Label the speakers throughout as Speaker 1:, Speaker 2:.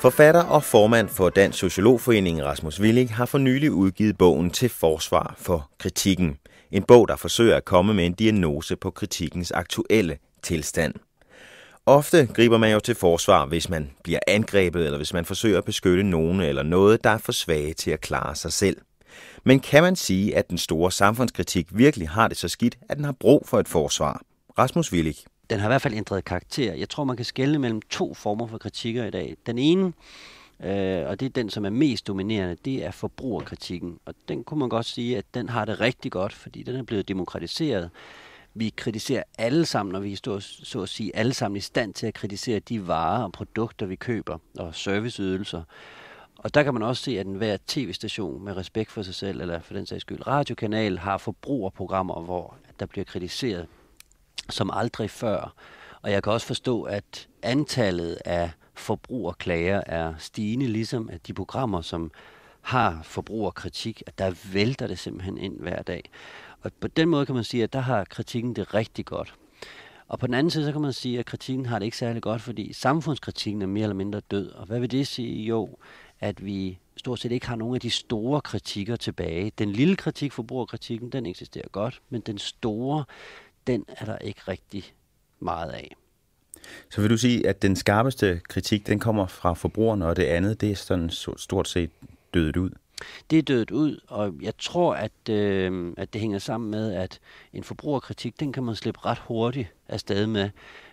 Speaker 1: Forfatter og formand for Dansk Sociologforening Rasmus Willing har for nylig udgivet bogen til forsvar for kritikken. En bog, der forsøger at komme med en diagnose på kritikkens aktuelle tilstand. Ofte griber man jo til forsvar, hvis man bliver angrebet, eller hvis man forsøger at beskytte nogen eller noget, der er for svage til at klare sig selv. Men kan man sige, at den store samfundskritik virkelig har det så skidt, at den har brug for et forsvar? Rasmus Willig
Speaker 2: den har i hvert fald ændret karakter. Jeg tror, man kan skelne mellem to former
Speaker 1: for kritikker i dag. Den ene,
Speaker 2: øh, og det er den, som er mest dominerende, det er forbrugerkritikken. Og den kunne man godt sige, at den har det rigtig godt, fordi den er blevet demokratiseret. Vi kritiserer alle sammen, og vi står så at sige alle sammen i stand til at kritisere de varer og produkter, vi køber, og serviceydelser. Og der kan man også se, at enhver tv-station med respekt for sig selv, eller for den sags skyld radiokanal, har forbrugerprogrammer, hvor der bliver kritiseret som aldrig før. Og jeg kan også forstå, at antallet af forbrugerklager er stigende, ligesom at de programmer, som har forbrugerkritik, at der vælter det simpelthen ind hver dag. Og på den måde kan man sige, at der har kritikken det rigtig godt. Og på den anden side, så kan man sige, at kritikken har det ikke særlig godt, fordi samfundskritikken er mere eller mindre død. Og hvad vil det sige? Jo, at vi stort set ikke har nogen af de store kritikker tilbage. Den lille kritik, forbrugerkritikken, den eksisterer godt, men den store den er der ikke rigtig
Speaker 1: meget af. Så vil du sige, at den skarpeste kritik, den kommer fra forbrugerne, og det andet, det er sådan stort set dødet ud?
Speaker 2: Det er dødet ud, og jeg tror, at, øh, at det hænger sammen med, at en forbrugerkritik, den kan man slippe ret hurtigt sted med.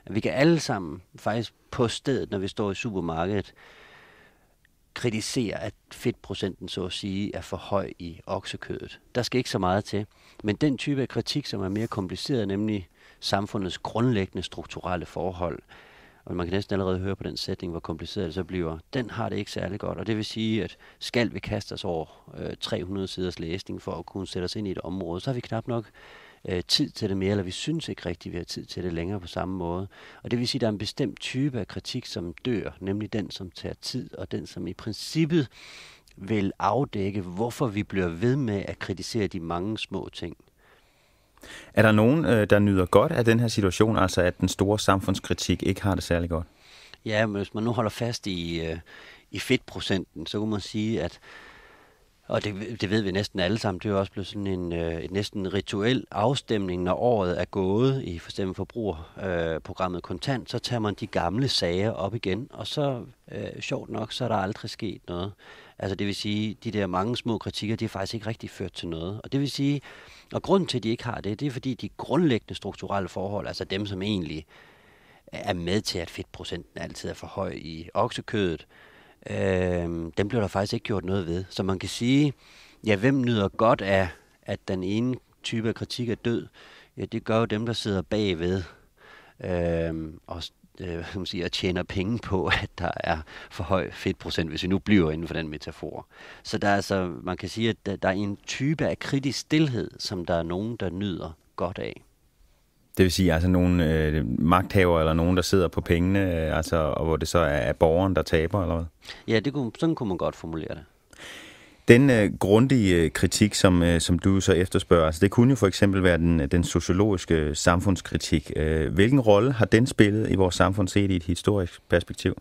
Speaker 2: Vi kan alle sammen faktisk på stedet, når vi står i supermarkedet, kritiserer, at fedtprocenten så at sige er for høj i oksekødet. Der skal ikke så meget til. Men den type af kritik, som er mere kompliceret, nemlig samfundets grundlæggende strukturelle forhold, og man kan næsten allerede høre på den sætning, hvor kompliceret det så bliver, den har det ikke særlig godt. Og det vil sige, at skal vi kaste os over øh, 300 siders læsning for at kunne sætte os ind i et område, så har vi knap nok øh, tid til det mere, eller vi synes ikke rigtigt, vi har tid til det længere på samme måde. Og det vil sige, at der er en bestemt type af kritik, som dør, nemlig den, som tager tid, og den, som i princippet vil afdække, hvorfor vi bliver ved med at kritisere de mange små ting.
Speaker 1: Er der nogen, øh, der nyder godt af den her situation, altså at den store samfundskritik ikke har det særlig godt?
Speaker 2: Ja, men hvis man nu holder fast i, øh, i fedtprocenten, så kunne man sige, at og det, det ved vi næsten alle sammen, det er jo også blevet sådan en øh, næsten rituel afstemning, når året er gået i for eksempel forbrugerprogrammet øh, Kontant, så tager man de gamle sager op igen, og så, øh, sjovt nok, så er der aldrig sket noget. Altså det vil sige, de der mange små kritikker, det er faktisk ikke rigtig ført til noget. Og det vil sige, og grunden til, at de ikke har det, det er fordi de grundlæggende strukturelle forhold, altså dem, som egentlig er med til, at fedtprocenten altid er for høj i oksekødet, øh, den blev der faktisk ikke gjort noget ved. Så man kan sige, ja, hvem nyder godt af, at den ene type af kritik er død? Ja, det gør jo dem, der sidder bagved øh, og øh, som siger, tjener penge på, at der er for høj fedtprocent, hvis vi nu bliver inden for den metafor. Så der er altså, man kan sige, at der er en type af kritisk stillhed, som der er nogen, der nyder godt af.
Speaker 1: Det vil sige altså nogle øh, magthaver eller nogen, der sidder på pengene, øh, altså, og hvor det så er, er borgeren, der taber, eller hvad?
Speaker 2: Ja, det kunne, sådan kunne man godt formulere det.
Speaker 1: Den øh, grundige øh, kritik, som, øh, som du så efterspørger, altså det kunne jo for eksempel være den, øh, den sociologiske samfundskritik. Øh, hvilken rolle har den spillet i vores samfund set i et historisk perspektiv?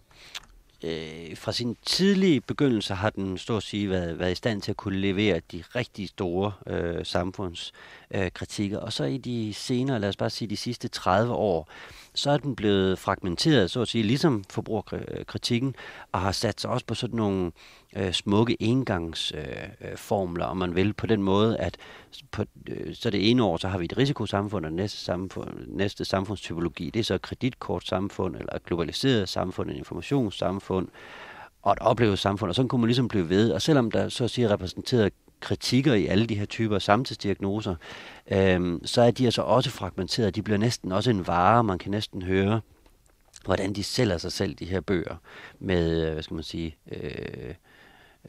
Speaker 1: øh,
Speaker 2: fra sin tidlige begyndelse har den stort sige været, været i stand til at kunne levere de rigtig store øh, samfundskritikker. Øh, og så i de senere, lad os bare sige de sidste 30 år, så er den blevet fragmenteret, så at sige, ligesom forbrugerkritikken, og har sat sig også på sådan nogle øh, smukke engangsformler, øh, om man vil, på den måde, at på, øh, så det ene år, så har vi et risikosamfund, og næste, samfund, næste samfundstypologi, det er så et kreditkortsamfund, eller et globaliseret samfund, et informationssamfund, og et oplevet samfund, og sådan kunne man ligesom blive ved. Og selvom der så at sige repræsenteret kritikker i alle de her typer samtidsdiagnoser, øh, så er de altså også fragmenteret. De bliver næsten også en vare, man kan næsten høre, hvordan de sælger sig selv, de her bøger, med, øh, hvad skal man sige, øh,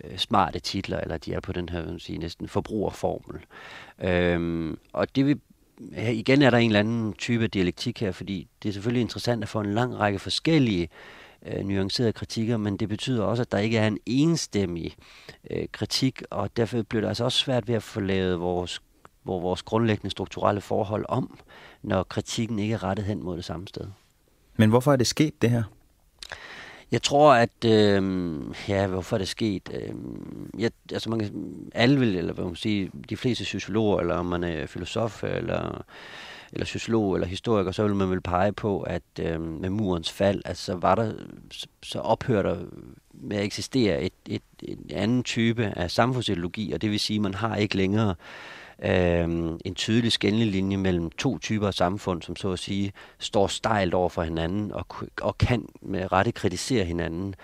Speaker 2: Øh, smarte titler, eller de er på den her vil sige, næsten forbrugerformel. Øhm, og det vil igen er der en eller anden type dialektik her, fordi det er selvfølgelig interessant at få en lang række forskellige øh, nuancerede kritikker, men det betyder også, at der ikke er en enstemmig øh, kritik, og derfor bliver det altså også svært ved at få lavet vores, hvor vores grundlæggende strukturelle forhold om, når kritikken ikke er rettet hen mod det samme sted.
Speaker 1: Men hvorfor er det sket, det her?
Speaker 2: Jeg tror, at... Øh, ja, hvorfor er det sket? Øh, jeg, altså, man kan, alle vil, eller hvad man sige, de fleste sociologer, eller om man er filosof, eller eller sociolog eller historiker, så vil man vel pege på, at øh, med murens fald, altså, var der, så ophørte der med at eksistere et, et, en anden type af samfundsideologi, og det vil sige, at man har ikke længere øh, øh, en tydelig skændelinje mellem to typer af samfund, som så at sige står stejlt over for hinanden og, og kan med rette kritisere hinanden.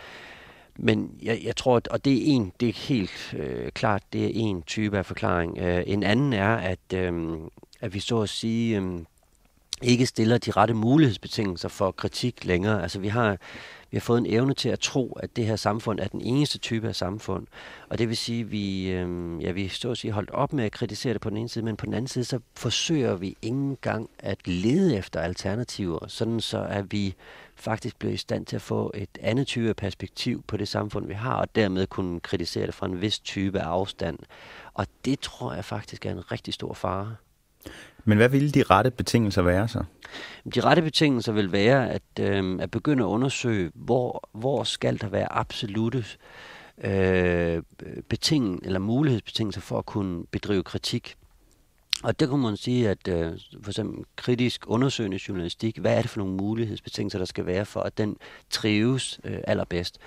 Speaker 2: Men jeg, jeg tror, at, og det er en, det er helt øh, klart, det er en type af forklaring. Øh, en anden er, at, øh, at vi så at sige øh, ikke stiller de rette mulighedsbetingelser for kritik længere. Altså vi har vi har fået en evne til at tro, at det her samfund er den eneste type af samfund. Og det vil sige, at vi, øh, ja, vi står at sige, holdt op med at kritisere det på den ene side, men på den anden side, så forsøger vi ikke engang at lede efter alternativer, sådan så at vi faktisk bliver i stand til at få et andet type perspektiv på det samfund, vi har, og dermed kunne kritisere det fra en vis type afstand. Og det tror jeg faktisk er en rigtig stor fare.
Speaker 1: Men hvad ville de rette betingelser være så? De
Speaker 2: rette betingelser vil være at, øh, at begynde at undersøge, hvor, hvor skal der være absolute øh, beting, eller mulighedsbetingelser for at kunne bedrive kritik. Og der kunne man sige, at øh, for eksempel kritisk undersøgende journalistik, hvad er det for nogle mulighedsbetingelser, der skal være for, at den trives øh, allerbedst?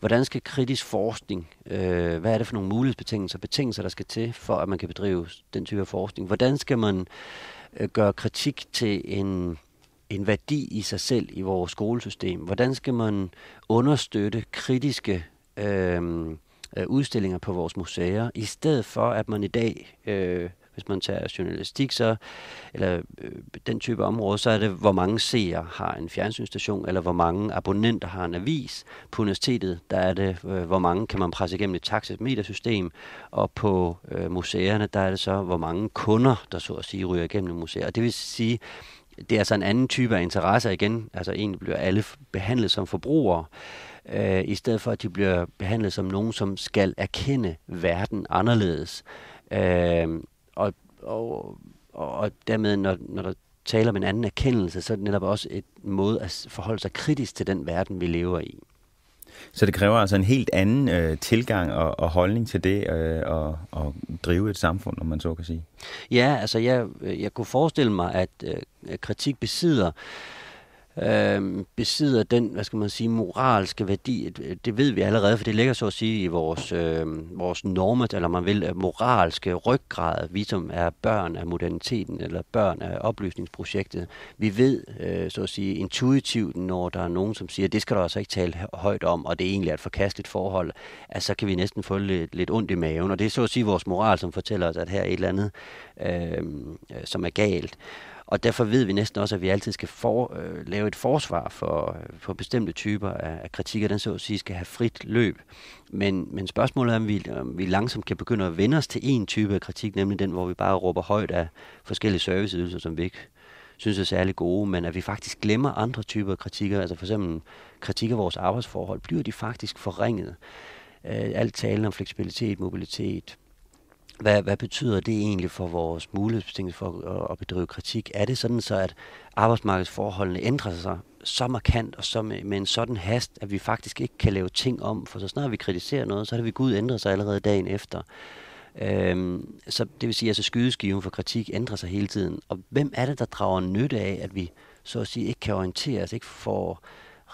Speaker 2: hvordan skal kritisk forskning, øh, hvad er det for nogle mulighedsbetingelser, betingelser, der skal til, for at man kan bedrive den type af forskning? Hvordan skal man øh, gøre kritik til en, en værdi i sig selv i vores skolesystem? Hvordan skal man understøtte kritiske øh, øh udstillinger på vores museer, i stedet for at man i dag... Øh, hvis man tager journalistik, så, eller øh, den type område, så er det, hvor mange seere har en fjernsynsstation, eller hvor mange abonnenter har en avis. På universitetet, der er det, øh, hvor mange kan man presse igennem et taxametersystem, og på øh, museerne, der er det så, hvor mange kunder, der så at sige, ryger igennem et museer. Og det vil sige, det er altså en anden type af interesser igen. Altså egentlig bliver alle behandlet som forbrugere, øh, i stedet for at de bliver behandlet som nogen, som skal erkende verden anderledes. Øh, og, og, og dermed, når, når der taler om en anden erkendelse, så er det netop
Speaker 1: også et måde at forholde sig kritisk til den verden, vi lever i. Så det kræver altså en helt anden øh, tilgang og, og holdning til det øh, og, og drive et samfund, om man så kan sige. Ja, altså jeg, jeg kunne forestille mig, at øh, kritik besidder øh,
Speaker 2: øh, besidder den, hvad skal man sige, moralske værdi. Det ved vi allerede, for det ligger så at sige i vores, øh, vores normet, eller man vil, moralske ryggrad. Vi som er børn af moderniteten, eller børn af oplysningsprojektet, vi ved, øh, så at sige, intuitivt, når der er nogen, som siger, det skal du altså ikke tale højt om, og det er egentlig et forkasteligt forhold, at så kan vi næsten få lidt, lidt ondt i maven. Og det er så at sige vores moral, som fortæller os, at her er et eller andet, øhm, øh, som er galt. Og derfor ved vi næsten også, at vi altid skal for, øh, lave et forsvar for, for øh, bestemte typer af, kritik, og den så at sige skal have frit løb. Men, men spørgsmålet er, om vi, om vi langsomt kan begynde at vende os til en type af kritik, nemlig den, hvor vi bare råber højt af forskellige serviceydelser, som vi ikke synes er særlig gode, men at vi faktisk glemmer andre typer af kritikker, altså for eksempel kritik af vores arbejdsforhold, bliver de faktisk forringet. Øh, alt talen om fleksibilitet, mobilitet, hvad, hvad betyder det egentlig for vores mulighedsbetingelser for at, at bedrive kritik? Er det sådan så, at arbejdsmarkedsforholdene ændrer sig så markant og så med, med en sådan hast, at vi faktisk ikke kan lave ting om, for så snart vi kritiserer noget, så er det, vi Gud ændrer sig allerede dagen efter. Øhm, så det vil sige, at altså, skydeskiven for kritik ændrer sig hele tiden. Og hvem er det, der drager nytte af, at vi så at sige ikke kan orientere os, ikke får øh,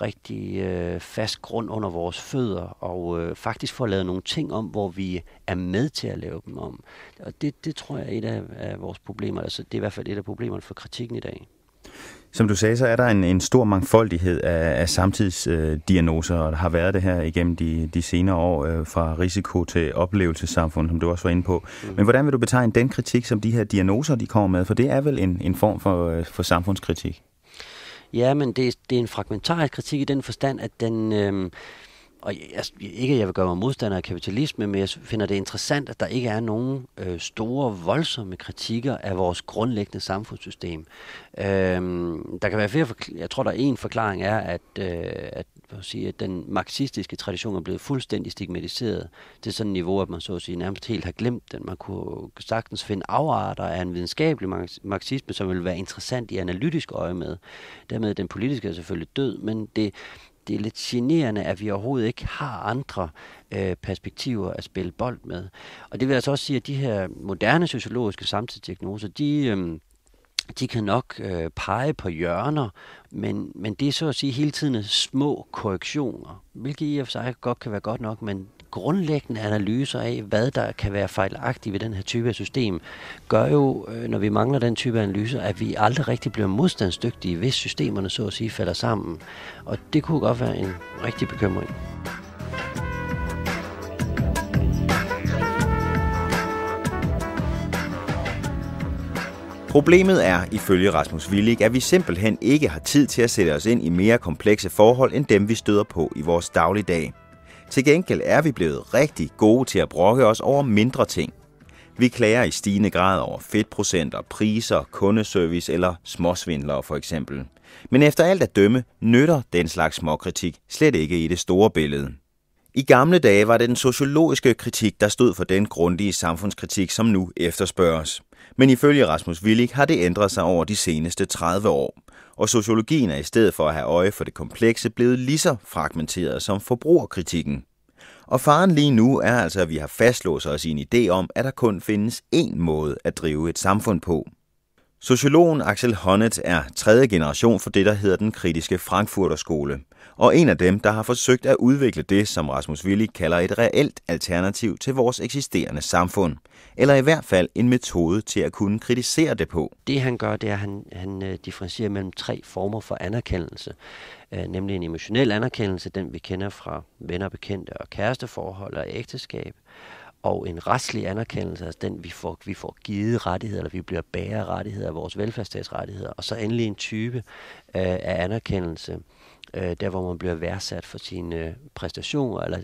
Speaker 2: rigtig øh, fast grund under vores fødder, og øh, faktisk får lavet nogle ting om, hvor vi er med til at lave dem om. Og det, det tror jeg er et af, af vores problemer. Altså, det er i hvert fald et af problemerne for kritikken i dag.
Speaker 1: Som du sagde, så er der en, en stor mangfoldighed af, af samtidsdiagnoser, øh, og der har været det her igennem de, de senere år, øh, fra risiko til oplevelsessamfund, som du også var inde på. Mm. Men hvordan vil du betegne den kritik, som de her diagnoser de kommer med? For det er vel en, en form for, øh, for samfundskritik?
Speaker 2: Ja, men det, det er en fragmentarisk kritik i den forstand, at den... Øh, og jeg, ikke, at jeg vil gøre mig modstander af kapitalisme, men jeg finder det interessant, at der ikke er nogen øh, store, voldsomme kritikker af vores grundlæggende samfundssystem. Øhm, der kan være flere Jeg tror, der er en forklaring er, at, øh, at at sige, at den marxistiske tradition er blevet fuldstændig stigmatiseret til sådan et niveau, at man så at sige nærmest helt har glemt den. Man kunne sagtens finde afarter af en videnskabelig marxisme, som ville være interessant i analytisk øje med. Dermed den politiske er selvfølgelig død, men det, det er lidt generende, at vi overhovedet ikke har andre øh, perspektiver at spille bold med. Og det vil altså også sige, at de her moderne sociologiske samtidsdiagnoser, de, øh, de kan nok øh, pege på hjørner, men, men det er så at sige hele tiden små korrektioner, hvilket i og for sig godt kan være godt nok, men grundlæggende analyser af, hvad der kan være fejlagtigt ved den her type af system, gør jo, øh, når vi mangler den type analyser, at vi aldrig rigtig bliver modstandsdygtige, hvis systemerne så at sige falder sammen. Og det kunne godt være en rigtig bekymring.
Speaker 1: Problemet er, ifølge Rasmus Willig, at vi simpelthen ikke har tid til at sætte os ind i mere komplekse forhold end dem, vi støder på i vores dagligdag. Til gengæld er vi blevet rigtig gode til at brokke os over mindre ting. Vi klager i stigende grad over fedtprocenter, priser, kundeservice eller småsvindlere for eksempel. Men efter alt at dømme, nytter den slags småkritik slet ikke i det store billede. I gamle dage var det den sociologiske kritik, der stod for den grundige samfundskritik, som nu efterspørges. Men ifølge Rasmus Willig har det ændret sig over de seneste 30 år. Og sociologien er i stedet for at have øje for det komplekse blevet lige så fragmenteret som forbrugerkritikken. Og faren lige nu er altså, at vi har fastlåst os i en idé om, at der kun findes én måde at drive et samfund på. Sociologen Axel Honneth er tredje generation for det, der hedder den kritiske Frankfurterskole – og en af dem, der har forsøgt at udvikle det, som Rasmus Willi kalder et reelt alternativ til vores eksisterende samfund. Eller i hvert fald en metode til at kunne kritisere det på. Det han gør, det er, at han, han øh, differencierer mellem tre former
Speaker 2: for anerkendelse. Øh, nemlig en emotionel anerkendelse, den vi kender fra venner, bekendte og kæresteforhold og ægteskab og en retslig anerkendelse, altså den, vi får, vi får givet rettigheder, eller vi bliver bærer rettigheder, vores velfærdsstatsrettigheder, og så endelig en type øh, af anerkendelse, øh, der hvor man bliver værdsat for sine øh, præstationer, eller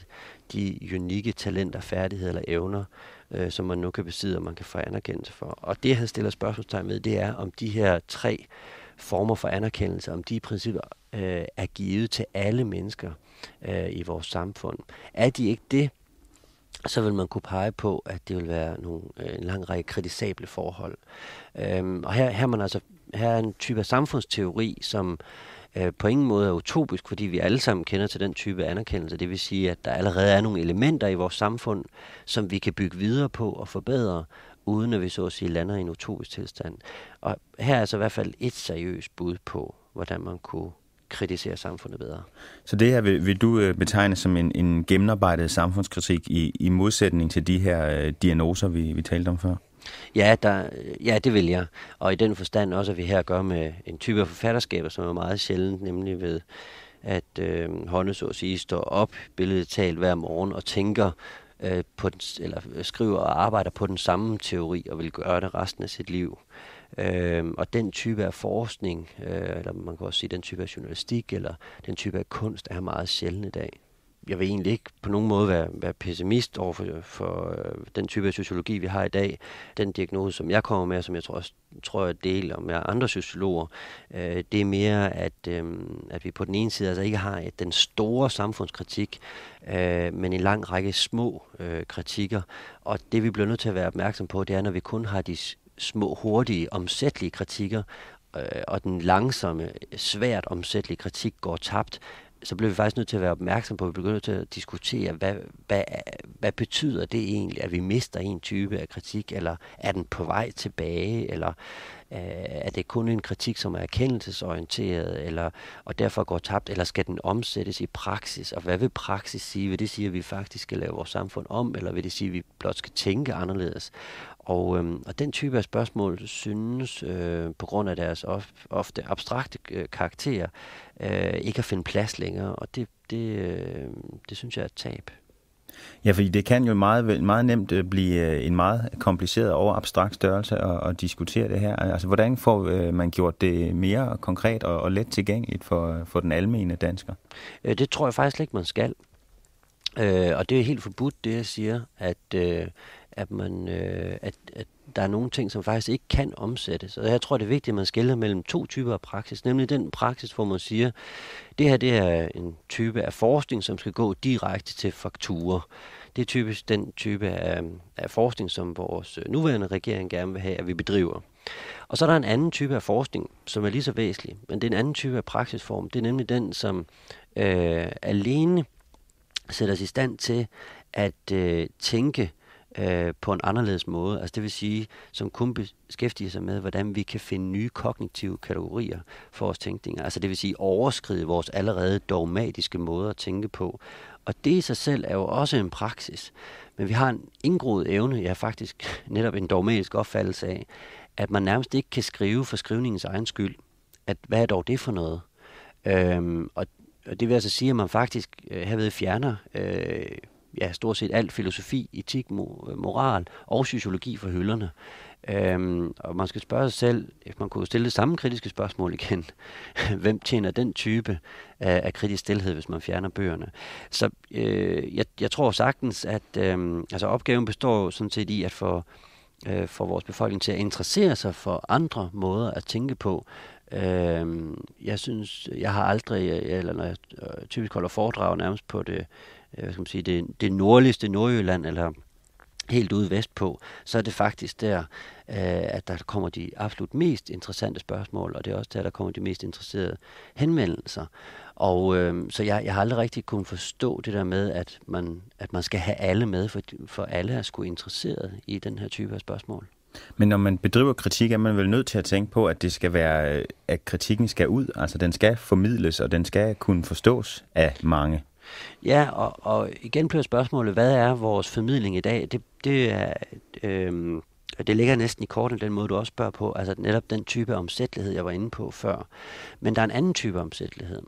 Speaker 2: de unikke talenter, færdigheder eller evner, øh, som man nu kan besidde, og man kan få anerkendelse for. Og det, han stiller spørgsmålstegn ved, det er, om de her tre former for anerkendelse, om de i princippet øh, er givet til alle mennesker øh, i vores samfund. Er de ikke det, så vil man kunne pege på, at det vil være nogle, øh, en lang række kritisable forhold. Øhm, og her, her, man altså, her er en type af samfundsteori, som øh, på ingen måde er utopisk, fordi vi alle sammen kender til den type anerkendelse. Det vil sige, at der allerede er nogle elementer i vores samfund, som vi kan bygge videre på og forbedre, uden at vi så at sige lander i en utopisk tilstand. Og her er altså i hvert fald et seriøst bud på, hvordan man kunne kritisere samfundet bedre.
Speaker 1: Så det her vil, vil du øh, betegne som en, en gennemarbejdet samfundskritik i, i modsætning til de her øh, diagnoser, vi, vi talte om før?
Speaker 2: Ja, der, ja, det vil jeg. Og i den forstand også, at vi her gør med en type af forfatterskaber, som er meget sjældent, nemlig ved at øh, hånden så at sige står op billedet talt hver morgen og tænker øh, på den, eller skriver og arbejder på den samme teori og vil gøre det resten af sit liv. Øh, og den type af forskning, øh, eller man kan også sige den type af journalistik, eller den type af kunst, er meget sjældent i dag jeg vil egentlig ikke på nogen måde være, være pessimist over for, for øh, den type af sociologi, vi har i dag. Den diagnose, som jeg kommer med, som jeg tror, også, tror jeg deler med andre sociologer, øh, det er mere, at, øh, at vi på den ene side altså ikke har et, den store samfundskritik, øh, men en lang række små øh, kritikker. Og det, vi bliver nødt til at være opmærksom på, det er, når vi kun har de små, hurtige, omsættelige kritikker, øh, og den langsomme, svært omsættelige kritik går tabt, så blev vi faktisk nødt til at være opmærksom på, at vi begyndte til at diskutere, hvad, hvad, hvad betyder det egentlig, at vi mister en type af kritik, eller er den på vej tilbage, eller øh, er det kun en kritik, som er erkendelsesorienteret, eller, og derfor går tabt, eller skal den omsættes i praksis, og hvad vil praksis sige? Vil det sige, at vi faktisk skal lave vores samfund om, eller vil det sige, at vi blot skal tænke anderledes? Og, øhm, og den type af spørgsmål synes, øh, på grund af deres of, ofte abstrakte øh, karakter, øh, ikke at finde plads længere, og det, det, øh, det synes jeg er et tab.
Speaker 1: Ja, fordi det kan jo meget, meget nemt øh, blive øh, en meget kompliceret og abstrakt størrelse at, at diskutere det her. Altså, hvordan får man gjort det mere konkret og, og let tilgængeligt for, for den almene dansker? Det tror jeg faktisk ikke, man skal.
Speaker 2: Øh, og det er helt forbudt, det jeg siger, at, øh, at, man, øh, at, at der er nogle ting, som faktisk ikke kan omsættes. Og jeg tror, det er vigtigt, at man skiller mellem to typer af praksis. Nemlig den praksis, hvor man siger, det her det er en type af forskning, som skal gå direkte til fakturer. Det er typisk den type af, af forskning, som vores øh, nuværende regering gerne vil have, at vi bedriver. Og så er der en anden type af forskning, som er lige så væsentlig, men det er en anden type af praksisform. Det er nemlig den, som øh, alene sætter os i stand til at øh, tænke øh, på en anderledes måde. Altså det vil sige, som kun beskæftiger sig med, hvordan vi kan finde nye kognitive kategorier for vores tænkninger. Altså det vil sige overskride vores allerede dogmatiske måder at tænke på. Og det i sig selv er jo også en praksis. Men vi har en indgroet evne, ja faktisk netop en dogmatisk opfattelse af, at man nærmest ikke kan skrive for skrivningens egen skyld. At hvad er dog det for noget? Øhm, og det vil altså sige, at man faktisk øh, herved fjerner øh, ja, stort set alt filosofi, etik, øh, moral og sociologi for hylderne. Øhm, og man skal spørge sig selv, hvis man kunne stille det samme kritiske spørgsmål igen, hvem tjener den type af, af kritisk stillhed, hvis man fjerner bøgerne? Så øh, jeg, jeg tror sagtens, at øh, altså opgaven består sådan set i at få, øh, for vores befolkning til at interessere sig for andre måder at tænke på, Øh, jeg synes, jeg har aldrig, eller når jeg øh, typisk holder foredrag nærmest på det Øh, hvad skal man sige, det, det nordligste Nordjylland, eller helt ude vestpå, så er det faktisk der, øh, at der kommer de absolut mest interessante spørgsmål, og det er også der, der kommer de mest interesserede henvendelser. Og øh, så jeg, jeg har aldrig rigtig kunnet forstå det der med, at man, at man skal have alle med, for, for alle er sgu interesseret i den her type af spørgsmål.
Speaker 1: Men når man bedriver kritik, er man vel nødt til at tænke på, at det skal være, at kritikken skal ud, altså den skal formidles, og den skal kunne forstås af mange.
Speaker 2: Ja, og, og igen bliver spørgsmålet, hvad er vores formidling i dag? Det, det er... Øh, det ligger næsten i korten den måde, du også spørger på, altså netop den type omsættelighed, jeg var inde på før. Men der er en anden type omsættelighed,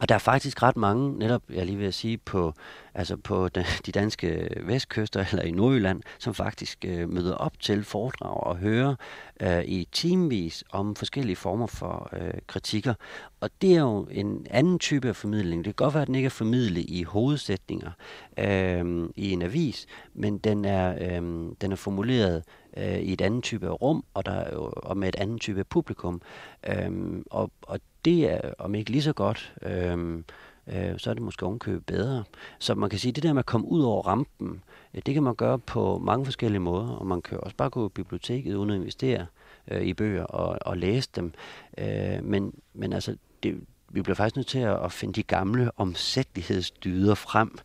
Speaker 2: og der er faktisk ret mange, netop jeg lige vil sige, på, altså på de danske vestkyster eller i Nordjylland, som faktisk øh, møder op til foredrag og hører øh, i timevis om forskellige former for øh, kritikker. Og det er jo en anden type af formidling. Det kan godt være, at den ikke er formidlet i hovedsætninger øh, i en avis, men den er, øh, den er formuleret øh, i et andet type af rum og, der, og med et andet type af publikum. Øh, og, og det er om ikke lige så godt, øh, øh, så er det måske ovenkøbet bedre. Så man kan sige, at det der med at komme ud over rampen, øh, det kan man gøre på mange forskellige måder, og man kan også bare gå i biblioteket uden at investere øh, i bøger og, og læse dem. Øh, men, men altså, det, vi bliver faktisk nødt til at finde de gamle omsættelighedsdyder frem.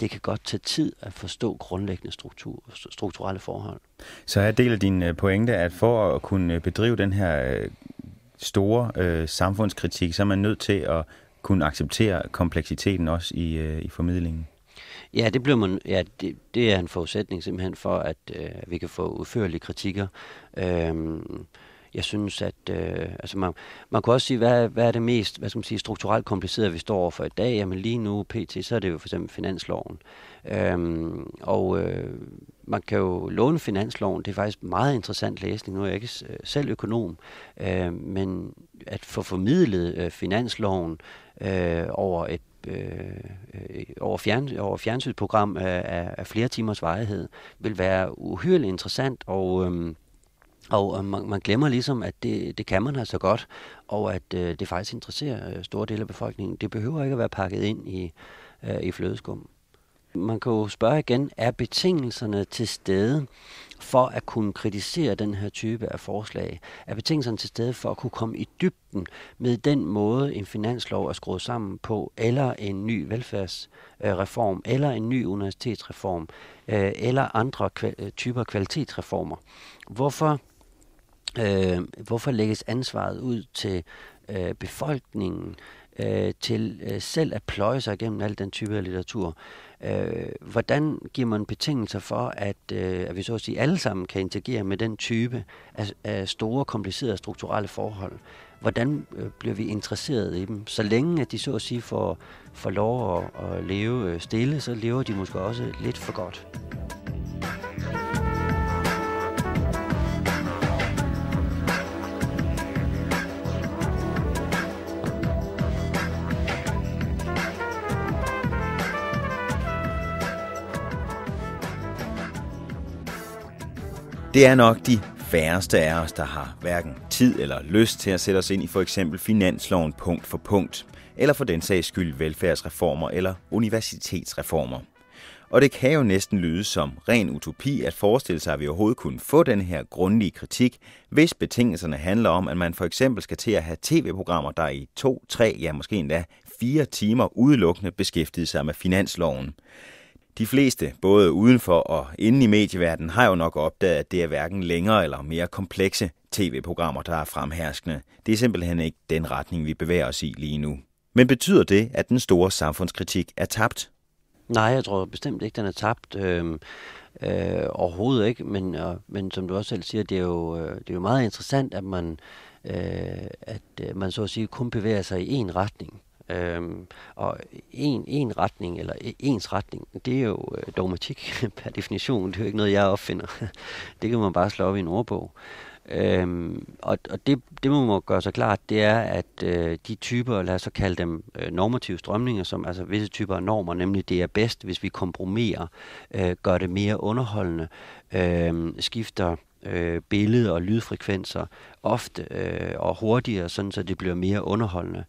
Speaker 2: Det kan godt tage tid at forstå grundlæggende struktur, strukturelle forhold.
Speaker 1: Så er del af din øh, pointe, at for at kunne øh, bedrive den her øh, store øh, samfundskritik, så er man nødt til at kunne acceptere kompleksiteten også i, øh, i formidlingen.
Speaker 2: Ja, det, bliver man, ja det, det er en forudsætning simpelthen for, at øh, vi kan få udførlige kritikker. Øh, jeg synes, at øh, altså man, man kan også sige, hvad, hvad er det mest hvad skal man sige, strukturelt komplicerede, vi står overfor i dag? Jamen lige nu, pt., så er det jo for eksempel finansloven. Øhm, og øh, man kan jo låne finansloven, det er faktisk meget interessant læsning. Nu er jeg ikke øh, selv økonom, øh, men at få formidlet øh, finansloven øh, over et øh, øh over, fjern, over fjernsynsprogram af, øh, af, af flere timers varighed, vil være uhyrligt interessant, og øh, og, man, man glemmer ligesom, at det, det kan man altså godt, og at øh, det faktisk interesserer øh, store dele af befolkningen. Det behøver ikke at være pakket ind i, øh, i flødeskum. Man kan jo spørge igen, er betingelserne til stede for at kunne kritisere den her type af forslag? Er betingelserne til stede for at kunne komme i dybden med den måde, en finanslov er skruet sammen på, eller en ny velfærdsreform, øh, eller en ny universitetsreform, øh, eller andre typer kvalitetsreformer? Hvorfor Øh, hvorfor lægges ansvaret ud til øh, befolkningen øh, til øh, selv at pløje sig igennem al den type af litteratur? Øh, hvordan giver man betingelser for, at, øh, at vi så at sige alle sammen kan interagere med den type af, af store, komplicerede strukturelle forhold? Hvordan øh, bliver vi interesseret i dem? Så længe at de så at sige får, får lov at, at leve øh, stille, så lever de måske også lidt for godt.
Speaker 1: Det er nok de færreste af os, der har hverken tid eller lyst til at sætte os ind i for eksempel finansloven punkt for punkt, eller for den sags skyld velfærdsreformer eller universitetsreformer. Og det kan jo næsten lyde som ren utopi at forestille sig, at vi overhovedet kunne få den her grundige kritik, hvis betingelserne handler om, at man for eksempel skal til at have tv-programmer, der i to, tre, ja måske endda fire timer udelukkende beskæftigede sig med finansloven. De fleste, både udenfor og inden i medieverdenen, har jo nok opdaget, at det er hverken længere eller mere komplekse tv-programmer, der er fremherskende. Det er simpelthen ikke den retning, vi bevæger os i lige nu. Men betyder det, at den store samfundskritik er tabt? Nej, jeg tror
Speaker 2: bestemt ikke, den er tabt. Øh, øh, overhovedet ikke, men, øh, men som du også selv siger, det er jo, øh, det er jo meget interessant, at man, øh, at øh, man så at sige kun bevæger sig i én retning. Øhm, og en, en retning, eller e, ens retning, det er jo øh, dogmatik per definition. Det er jo ikke noget, jeg opfinder. Det kan man bare slå op i en ordbog. Øhm, og og det, det, man må gøre sig klart, det er, at øh, de typer, lad os så kalde dem øh, normative strømninger, som altså visse typer af normer, nemlig det er bedst, hvis vi kompromiserer, øh, gør det mere underholdende, øh, skifter øh, billede- og lydfrekvenser ofte øh, og hurtigere, sådan så det bliver mere underholdende.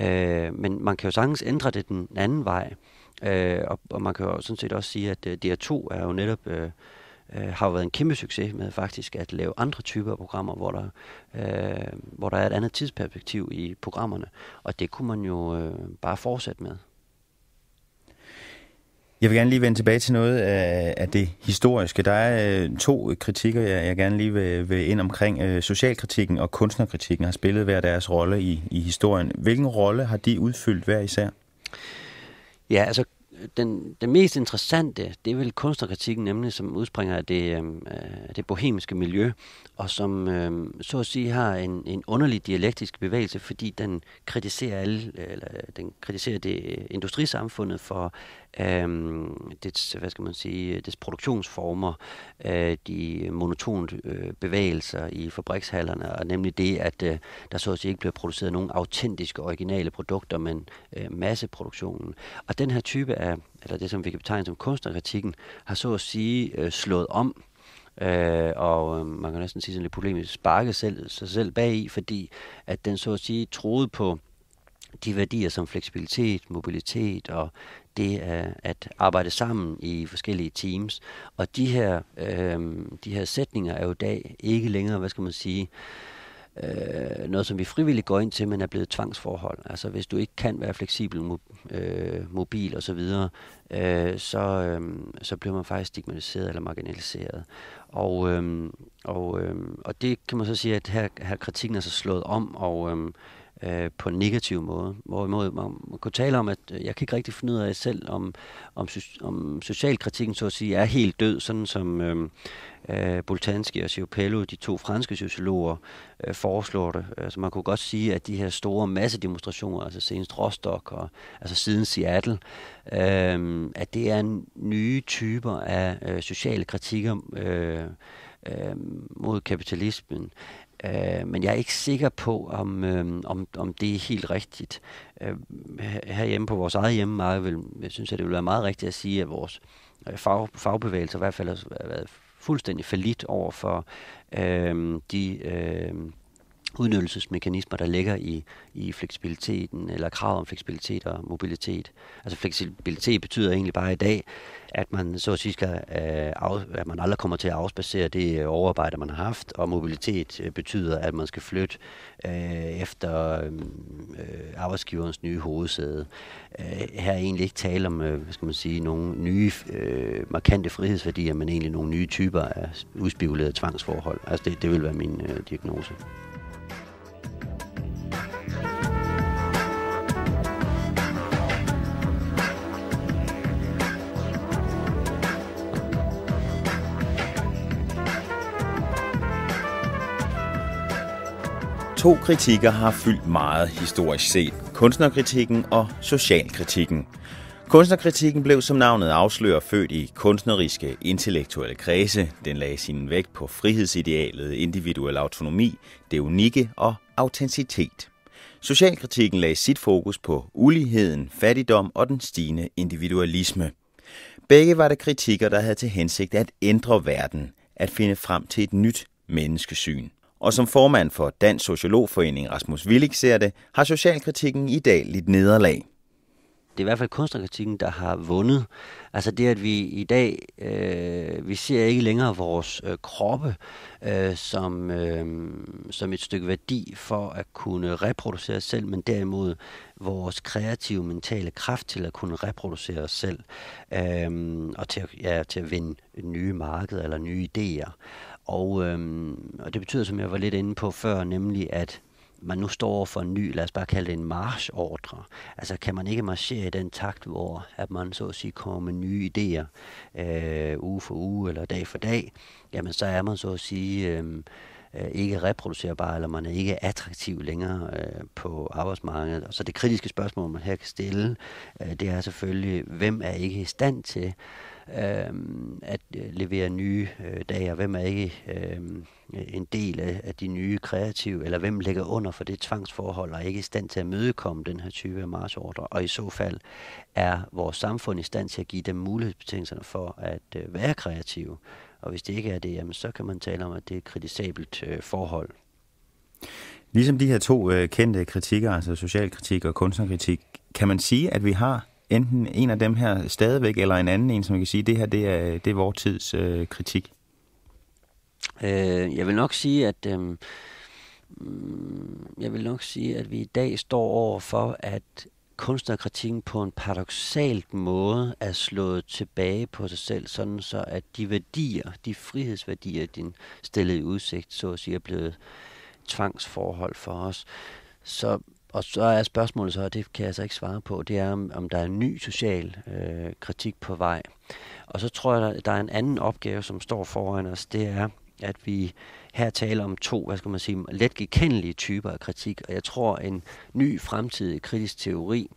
Speaker 2: Øh, men man kan jo sagtens ændre det den anden vej. Øh, og, og man kan jo sådan set også sige, at øh, DR2 er jo netop... Øh, øh, har jo været en kæmpe succes med faktisk at lave andre typer af programmer, hvor der, øh, hvor der er et andet tidsperspektiv i programmerne. Og det kunne man jo øh, bare fortsætte med.
Speaker 1: Jeg vil gerne lige vende tilbage til noget af, af det historiske. Der er øh, to kritikker, jeg, jeg gerne lige vil, vil ind omkring. Øh, socialkritikken og kunstnerkritikken har spillet hver deres rolle i, i historien. Hvilken rolle har de udfyldt hver især? Ja, altså
Speaker 2: den, den mest interessante, det er vel kunstnerkritikken nemlig, som udspringer af det, øh, det bohemiske miljø, og som øh, så at sige har en, en underlig dialektisk bevægelse, fordi den kritiserer, alle, eller, den kritiserer det øh, industrisamfundet for øh, dets, hvad skal man sige, dets produktionsformer, øh, de monotone øh, bevægelser i fabrikshallerne, og nemlig det, at øh, der så at sige ikke bliver produceret nogen autentiske, originale produkter, men øh, masseproduktionen. Og den her type af af, eller det som vi kan betegne som kunstnerkritikken, har så at sige øh, slået om Øh, og øh, man kan næsten sige sådan lidt polemisk sparket selv, sig selv bag i, fordi at den så at sige troede på de værdier som fleksibilitet, mobilitet og det øh, at arbejde sammen i forskellige teams. Og de her, øh, de her sætninger er jo i dag ikke længere, hvad skal man sige, øh, noget, som vi frivilligt går ind til, men er blevet tvangsforhold. Altså hvis du ikke kan være fleksibel, mo- øh, mobil osv., så, videre, øh, så, øh, så bliver man faktisk stigmatiseret eller marginaliseret. Og, øh, og, øh, og det kan man så sige, at her, her kritikken er så slået om, og øh, øh, på en negativ måde. Hvorimod man kunne tale om, at jeg kan ikke rigtig finde ud af selv, om, om, om socialkritikken så at sige er helt død, sådan som øh, Øh, Boltanski og Ciopello, de to franske sociologer, øh, foreslår det. Altså man kunne godt sige, at de her store massedemonstrationer, altså senest Rostock og altså siden Seattle, øh, at det er nye typer af øh, sociale kritikker øh, øh, mod kapitalismen. Øh, men jeg er ikke sikker på, om, øh, om, om det er helt rigtigt. herhjemme på vores eget hjemmemarked, jeg synes, at det vil være meget rigtigt at sige, at vores fag, fagbevægelser i hvert fald har været fuldstændig falit over for øh, de... Øh, udnyttelsesmekanismer, der ligger i, i fleksibiliteten, eller krav om fleksibilitet og mobilitet. Altså fleksibilitet betyder egentlig bare i dag, at man så at sige skal, øh, at man aldrig kommer til at afspacere det øh, overarbejde, man har haft, og mobilitet øh, betyder, at man skal flytte efter arbejdsgiverens nye hovedsæde. her er egentlig ikke tale om, hvad skal man sige, nogle nye markante frihedsværdier, men egentlig nogle nye typer af udspekulerede tvangsforhold. Altså det, det vil være min diagnose.
Speaker 1: To kritikker har fyldt meget historisk set. Kunstnerkritikken og socialkritikken. Kunstnerkritikken blev som navnet afslører født i kunstneriske intellektuelle kredse. Den lagde sin vægt på frihedsidealet, individuel autonomi, det unikke og autenticitet. Socialkritikken lagde sit fokus på uligheden, fattigdom og den stigende individualisme. Begge var det kritikker, der havde til hensigt at ændre verden, at finde frem til et nyt menneskesyn. Og som formand for Dansk Sociologforening Rasmus Willig ser det, har socialkritikken i dag lidt nederlag. Det er i hvert fald kunstnerkritikken, der har vundet. Altså det,
Speaker 2: at vi i dag, øh, vi ser ikke længere vores øh, kroppe øh, som, øh, som et stykke værdi for at kunne reproducere os selv, men derimod vores kreative mentale kraft til at kunne reproducere os selv, øh, og til, ja, til at vinde nye markeder eller nye idéer. Og, øhm, og det betyder, som jeg var lidt inde på før, nemlig at man nu står for en ny, lad os bare kalde det en marsordre. Altså kan man ikke marchere i den takt, hvor at man så at sige kommer med nye idéer øh, uge for uge eller dag for dag, jamen så er man så at sige øhm, øh, ikke reproducerbar, eller man er ikke attraktiv længere øh, på arbejdsmarkedet. Og så det kritiske spørgsmål, man her kan stille, øh, det er selvfølgelig, hvem er ikke i stand til øh, at øh, levere nye øh, og Hvem er ikke øh, en del af, af de nye kreative, eller hvem ligger under for det tvangsforhold og er ikke i stand til at mødekomme den her type af marsordre? Og i så fald er vores samfund i stand til at give dem mulighedsbetingelserne for at øh, være kreative. Og hvis det ikke er det, jamen, så kan man tale om, at det er et kritisabelt øh, forhold.
Speaker 1: Ligesom de her to øh, kendte kritikker, altså socialkritik og kunstnerkritik, kan man sige, at vi har enten en af dem her stadigvæk, eller en anden en, som kan sige, det her det er, det er vores tids øh, kritik? Øh, jeg vil nok sige, at... Øh, mm, jeg vil nok sige, at vi i dag står over
Speaker 2: for, at kunstnerkritikken på en paradoxal måde er slået tilbage på sig selv, sådan så at de værdier, de frihedsværdier, din stillede udsigt, så at sige, er blevet tvangsforhold for os. Så og så er spørgsmålet så, og det kan jeg så ikke svare på, det er, om, der er en ny social øh, kritik på vej. Og så tror jeg, at der er en anden opgave, som står foran os, det er, at vi her taler om to, hvad skal man sige, let genkendelige typer af kritik, og jeg tror, en ny fremtidig kritisk teori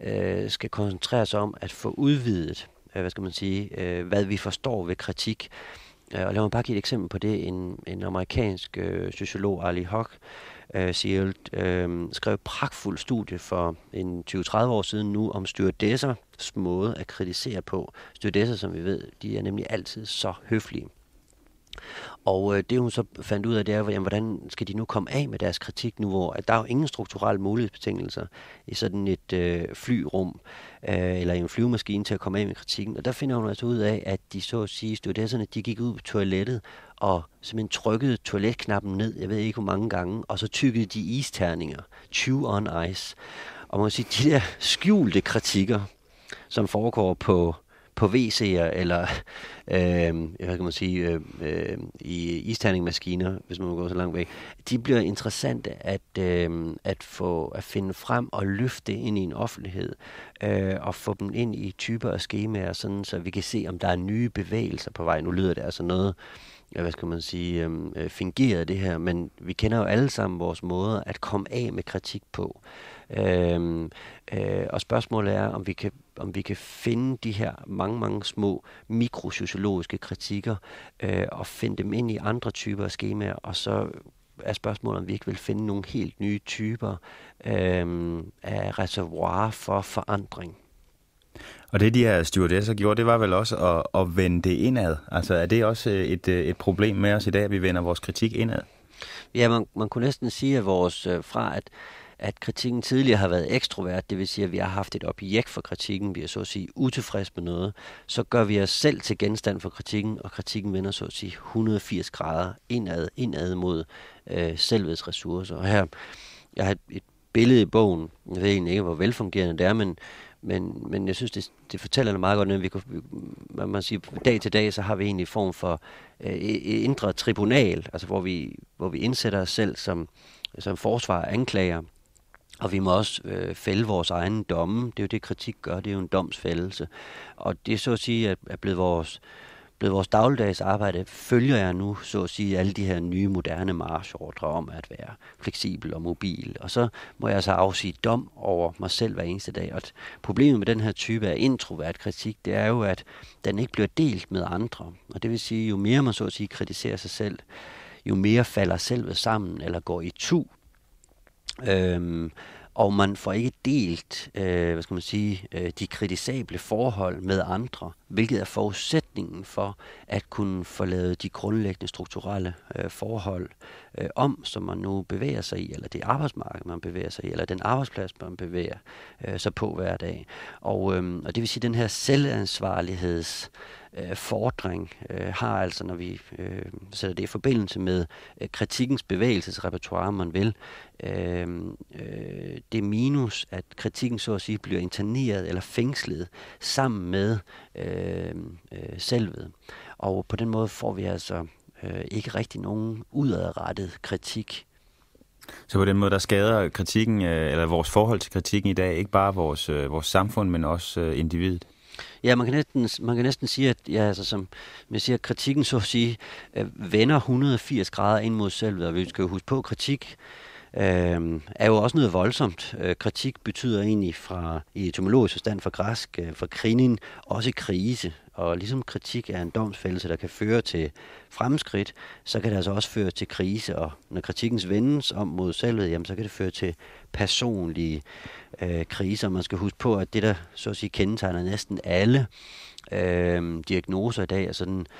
Speaker 2: øh, skal koncentrere sig om at få udvidet, øh, hvad skal man sige, øh, hvad vi forstår ved kritik. Øh, og lad mig bare give et eksempel på det. En, en amerikansk øh, sociolog, Ali Hock, øh, Ciel, øh, skrev et pragtfuldt studie for en 20-30 år siden nu om stewardesser måde at kritisere på. Stewardesser, som vi ved, de er nemlig altid så høflige. Og øh, det hun så fandt ud af, det er, jamen, hvordan skal de nu komme af med deres kritik nu, hvor at der er jo ingen strukturelle mulighedsbetingelser i sådan et øh, flyrum øh, eller en flyvemaskine til at komme af med kritikken. Og der finder hun altså ud af, at de så at sige, at de gik ud på toilettet og simpelthen trykkede toiletknappen ned, jeg ved ikke hvor mange gange, og så tykkede de isterninger, chew on ice. Og man kan sige, de der skjulte kritikker, som foregår på på VC'er, eller øh, hvad kan man sige, øh, øh i isterningmaskiner, hvis man går så langt væk, de bliver interessante at, øh, at, få, at finde frem og løfte ind i en offentlighed, øh, og få dem ind i typer og skemaer, sådan, så vi kan se, om der er nye bevægelser på vej. Nu lyder det altså noget, ja, hvad skal man sige, øh, fingeret det her, men vi kender jo alle sammen vores måder at komme af med kritik på. Øhm, øh, og spørgsmålet er, om vi kan om vi kan finde de her mange, mange små mikrosociologiske kritikker øh, og finde dem ind i andre typer af skemaer, og så er spørgsmålet, om vi ikke vil finde nogle helt nye typer øh, af reservoir for forandring.
Speaker 1: Og det, de her stewardesser gjorde, det var vel også at, at vende det indad. Altså er det også øh, et, øh, et problem med os i dag, at vi vender vores kritik indad? Ja, man, man kunne næsten sige, at vores, øh, fra at at kritikken tidligere har
Speaker 2: været ekstrovert, det vil sige, at vi har haft et objekt for kritikken, vi er så at sige utilfredse med noget, så gør vi os selv til genstand for kritikken, og kritikken vender så at sige 180 grader indad, indad mod øh, selvets ressourcer. Og her, jeg har et billede i bogen, jeg ved egentlig ikke, hvor velfungerende det er, men, men, men jeg synes, det, det fortæller det meget godt, at vi kan, man, man siger, dag til dag, så har vi egentlig en form for øh, indre tribunal, altså hvor vi, hvor vi indsætter os selv som, som forsvar og anklager, og vi må også øh, fælde vores egen domme. Det er jo det, kritik gør. Det er jo en domsfældelse. Og det så at sige er, er blevet vores blevet vores dagligdags arbejde, følger jeg nu, så at sige, alle de her nye, moderne marchordre om at være fleksibel og mobil. Og så må jeg så altså afsige dom over mig selv hver eneste dag. Og problemet med den her type af introvert kritik, det er jo, at den ikke bliver delt med andre. Og det vil sige, jo mere man så at sige kritiserer sig selv, jo mere falder selvet sammen eller går i tu Øhm, og man får ikke delt øh, hvad skal man sige, øh, de kritisable forhold med andre, hvilket er forudsætningen for at kunne forlade de grundlæggende strukturelle øh, forhold øh, om, som man nu bevæger sig i, eller det arbejdsmarked, man bevæger sig i, eller den arbejdsplads, man bevæger øh, sig på hver dag. Og, øh, og det vil sige, den her selvansvarligheds øh, fordring øh, har altså, når vi øh, sætter det i forbindelse med øh, kritikkens bevægelsesrepertoire, man vil, øh, øh, det minus, at kritikken så at sige bliver interneret eller fængslet sammen med øh, øh, selvet. Og på den måde får vi altså øh, ikke rigtig nogen
Speaker 1: udadrettet kritik. Så på den måde, der skader kritikken, øh, eller vores forhold til kritikken i dag, ikke bare vores, øh, vores samfund, men også øh, individet? Ja, man kan næsten, man kan
Speaker 2: næsten sige, at ja, altså, som man siger, kritikken så at sige, vender 180 grader ind mod selvet, og vi skal jo huske på, at kritik øh, er jo også noget voldsomt. Øh, kritik betyder egentlig fra, i etymologisk forstand fra græsk, øh, fra krinin, også krise. Og ligesom kritik er en domsfældelse, der kan føre til fremskridt, så kan det altså også føre til krise, og når kritikken vendes om mod selvet, jamen, så kan det føre til personlige øh, kriser. Man skal huske på, at det, der så at sige, kendetegner næsten alle øh, diagnoser i dag, er sådan altså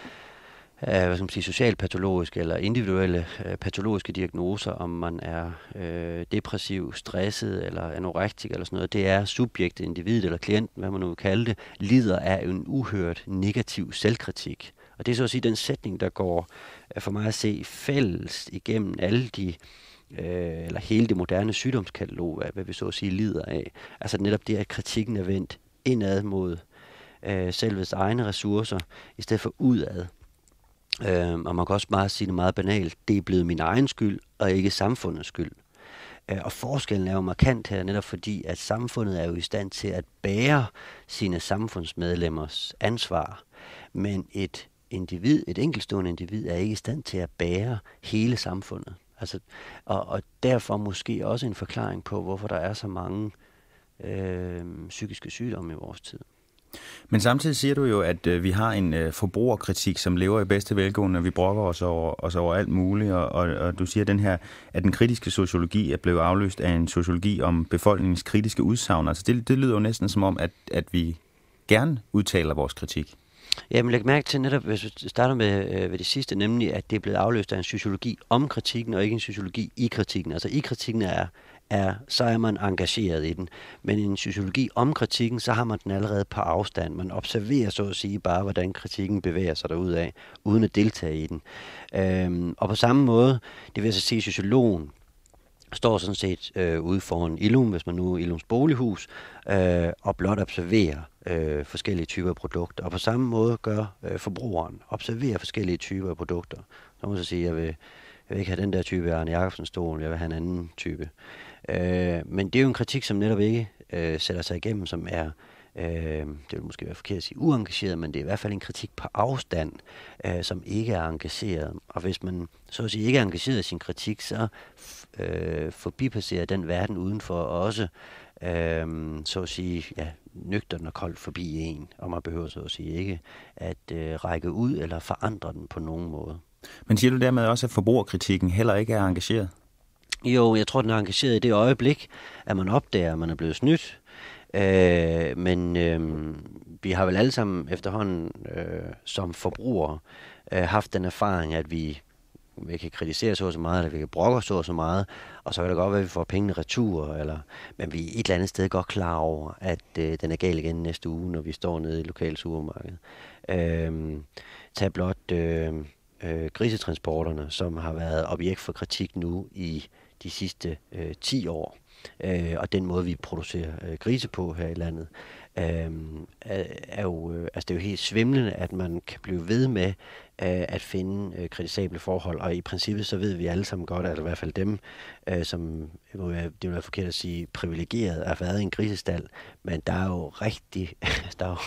Speaker 2: øh, hvad skal man sige, socialpatologiske eller individuelle øh, patologiske diagnoser, om man er øh, depressiv, stresset eller anorektik eller sådan noget, det er subjektet, individet eller klienten, hvad man nu vil kalde det, lider af en uhørt negativ selvkritik. Og det er så at sige den sætning, der går øh, for mig at se fælles igennem alle de øh, eller hele det moderne sygdomskatalog af, hvad vi så at sige lider af. Altså netop det, at kritikken er vendt indad mod øh, selvets egne ressourcer, i stedet for udad Øh, og man kan også bare sige det meget banalt. Det er blevet min egen skyld, og ikke samfundets skyld. Øh, og forskellen er jo markant her, netop fordi, at samfundet er jo i stand til at bære sine samfundsmedlemmers ansvar. Men et individ, et enkeltstående individ, er ikke i stand til at bære hele samfundet. Altså, og, og derfor måske også en forklaring på, hvorfor der er så mange øh, psykiske sygdomme i vores tid.
Speaker 1: Men samtidig siger du jo, at øh, vi har en øh, forbrugerkritik, som lever i bedste velgående, vi brokker os over, os over alt muligt, og, og, og du siger den her, at den kritiske sociologi er blevet afløst af en sociologi om befolkningens kritiske udsagn. Altså det, det lyder jo næsten som om, at, at vi gerne udtaler vores kritik.
Speaker 2: men læg mærke til netop, hvis vi starter med øh, ved det sidste, nemlig at det er blevet afløst af en sociologi om kritikken, og ikke en sociologi i kritikken. Altså i kritikken er, er, så er man engageret i den. Men i en sociologi om kritikken, så har man den allerede på afstand. Man observerer så at sige bare, hvordan kritikken bevæger sig af, uden at deltage i den. Øhm, og på samme måde, det vil jeg så sige, sociologen står sådan set øh, ude foran Ilum, hvis man nu er Ilums bolighus, øh, og blot observerer øh, forskellige typer af produkter. Og på samme måde gør øh, forbrugeren, observerer forskellige typer af produkter. Så må man så sige, at jeg vil jeg vil ikke have den der type Arne Jacobsen stol, jeg vil have en anden type. Øh, men det er jo en kritik, som netop ikke øh, sætter sig igennem, som er øh, det vil måske være forkert at sige uengageret, men det er i hvert fald en kritik på afstand, øh, som ikke er engageret. Og hvis man så at sige ikke er engageret i sin kritik, så øh, forbipasserer den verden udenfor også, øh, så at sige, ja, den og koldt forbi en, og man behøver så at sige ikke at øh, række ud eller forandre den på nogen måde.
Speaker 1: Men siger du dermed også, at forbrugerkritikken
Speaker 2: heller ikke er engageret? Jo, jeg tror, den er engageret i det øjeblik, at man opdager, at man er blevet snydt. Øh, men øh, vi har vel alle sammen efterhånden øh, som forbrugere øh, haft den erfaring, at vi, vi kan kritisere så og så meget, eller vi kan brokke så og så meget, og så kan det godt være, at vi får pengene retur, eller, men vi er et eller andet sted godt klar over, at øh, den er gal igen næste uge, når vi står nede i lokalsupermarkedet. Øh, tag blot... Øh, øh, grisetransporterne, som har været objekt for kritik nu i de sidste øh, 10 år, øh, og den måde, vi producerer øh, grise på her i landet øh, er jo, øh, altså det er jo helt svimlende, at man kan blive ved med øh, at finde øh, kritisable forhold, og i princippet så ved vi alle sammen godt, eller i hvert fald dem, øh, som, må være, det vil være forkert at sige, privilegeret at været i en grisestal, men der er jo rigtig, der er jo,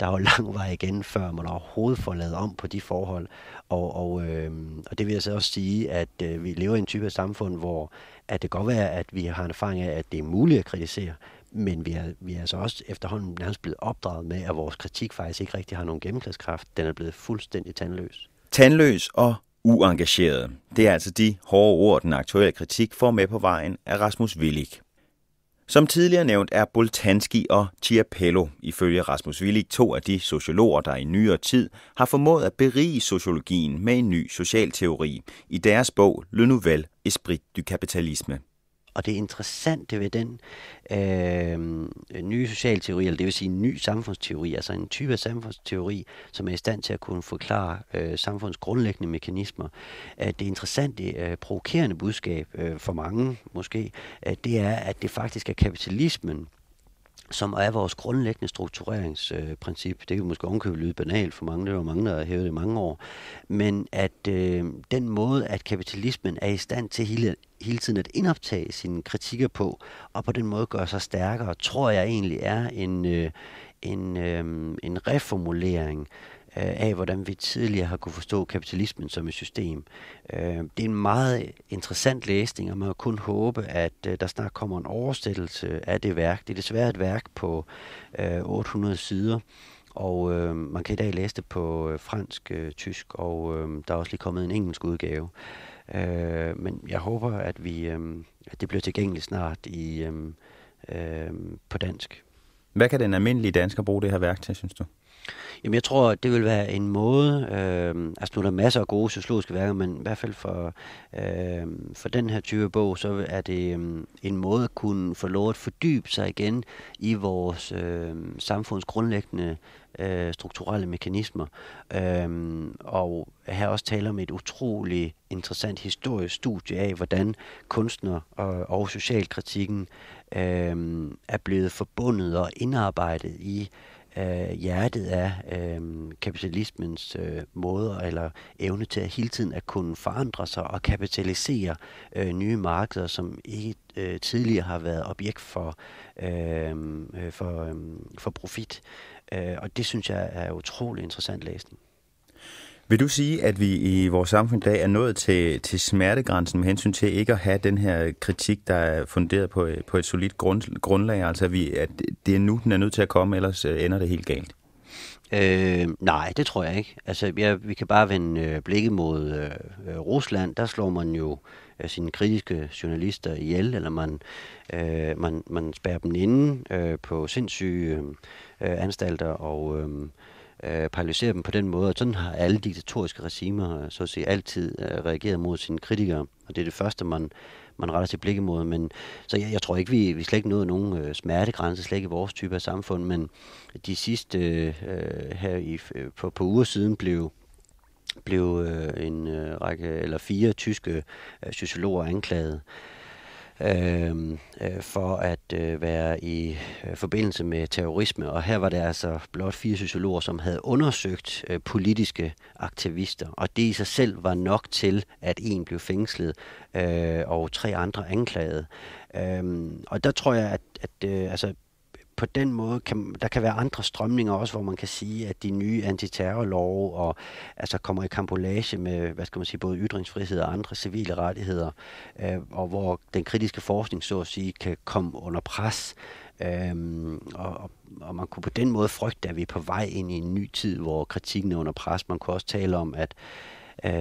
Speaker 2: der er jo lang vej igen, før man overhovedet får lavet om på de forhold, og, og, øh, og det vil jeg så også sige, at øh, vi lever i en type af samfund, hvor at det godt være, at vi har en erfaring af, at det er muligt at kritisere, men vi er, vi er altså også efterhånden nærmest blevet opdraget med, at vores kritik faktisk ikke rigtig har nogen gennemklædskraft. Den er blevet fuldstændig tandløs.
Speaker 1: Tandløs og uengageret. Det er altså de hårde ord, den aktuelle kritik får med på vejen af Rasmus Willig. Som tidligere nævnt er Boltanski og Chiapello ifølge Rasmus Willig to af de sociologer, der i nyere tid har formået at berige sociologien med en ny socialteori i deres bog Le Nouvel Esprit du Capitalisme. Og det interessante ved den
Speaker 2: øh, nye socialteori, eller det vil sige en ny samfundsteori, altså en type af samfundsteori, som er i stand til at kunne forklare øh, samfundets grundlæggende mekanismer, at det interessante, øh, provokerende budskab øh, for mange måske, at det er, at det faktisk er kapitalismen, som er vores grundlæggende struktureringsprincip. Det kan måske omkøbet lyde banalt for mange, det er mange, der har hævet det mange år. Men at øh, den måde, at kapitalismen er i stand til hele, hele tiden at indoptage sine kritikker på, og på den måde gør sig stærkere, tror jeg egentlig er en, øh, en, øh, en reformulering Øh, af, hvordan vi tidligere har kunne forstå kapitalismen som et system. Øh, det er en meget interessant læsning, og man kan kun håbe, at øh, der snart kommer en oversættelse af det værk. Det er desværre et værk på 800 sider, og øh, man kan i dag læse det på øh, fransk, øh, tysk, og øh, der er også lige kommet en engelsk udgave. Øh, men jeg håber, at, vi, øh, at det bliver tilgængeligt snart i, øh, øh, på dansk. Hvad kan den almindelige dansker bruge det her værk til, synes du? Jamen jeg tror, det vil være en måde, øh, altså nu er der masser af gode sociologiske værker, men i hvert fald for, øh, for den her type bog, så er det øh, en måde at kunne få lov at fordybe sig igen i vores øh, samfunds grundlæggende øh, strukturelle mekanismer. Øh, og her også taler om et utroligt interessant historisk studie af, hvordan kunstner og, og socialkritikken øh, er blevet forbundet og indarbejdet i øh, øh, hjertet er øh, kapitalismens øh, måder eller evne til at hele tiden at kunne forandre sig og kapitalisere øh, nye markeder, som ikke øh, tidligere har været objekt for, øh, øh for, øh, for profit. Øh, og det synes jeg er utrolig interessant læsning.
Speaker 1: Vil du sige, at vi i vores samfund i dag er nået til, til smertegrænsen med hensyn til ikke at have den her kritik, der er funderet på, på et solidt grund, grundlag? Altså, at, vi, at det er nu, den er nødt til at komme, ellers øh, ender det helt galt. Øh, nej,
Speaker 2: det tror jeg ikke. Altså, ja, vi kan bare vende øh, blikket mod øh, øh, Rusland. Der slår man jo øh, sine kritiske journalister ihjel, eller man, øh, man, man spærer dem inde øh, på sindssyge øh, anstalter og... Øh, øh, paralysere dem på den måde. Og sådan har alle diktatoriske regimer øh, så at sige, altid øh, reageret mod sine kritikere. Og det er det første, man, man retter sit blik imod. Men, så jeg, jeg tror ikke, vi, vi slet ikke nåede nogen øh, smertegrænse, slet ikke i vores type af samfund. Men de sidste øh, øh her i, øh, på, på uger siden blev blev en række eller fire tyske sociologer anklaget øh, Øhm, øh, for at øh, være i øh, forbindelse med terrorisme. Og her var det altså blot fire sociologer, som havde undersøgt øh, politiske aktivister, og det i sig selv var nok til, at en blev fængslet øh, og tre andre anklaget. Øh, og der tror jeg, at, at øh, altså, på den måde kan, der kan være andre strømninger også, hvor man kan sige, at de nye antiterrorlove og altså kommer i kampolage med, hvad skal man sige, både ytringsfrihed og andre civile rettigheder, øh, og hvor den kritiske forskning, så at sige, kan komme under pres. Øhm, og, og man kunne på den måde frygte, at vi er på vej ind i en ny tid, hvor kritikken er under pres. Man kunne også tale om, at Øh,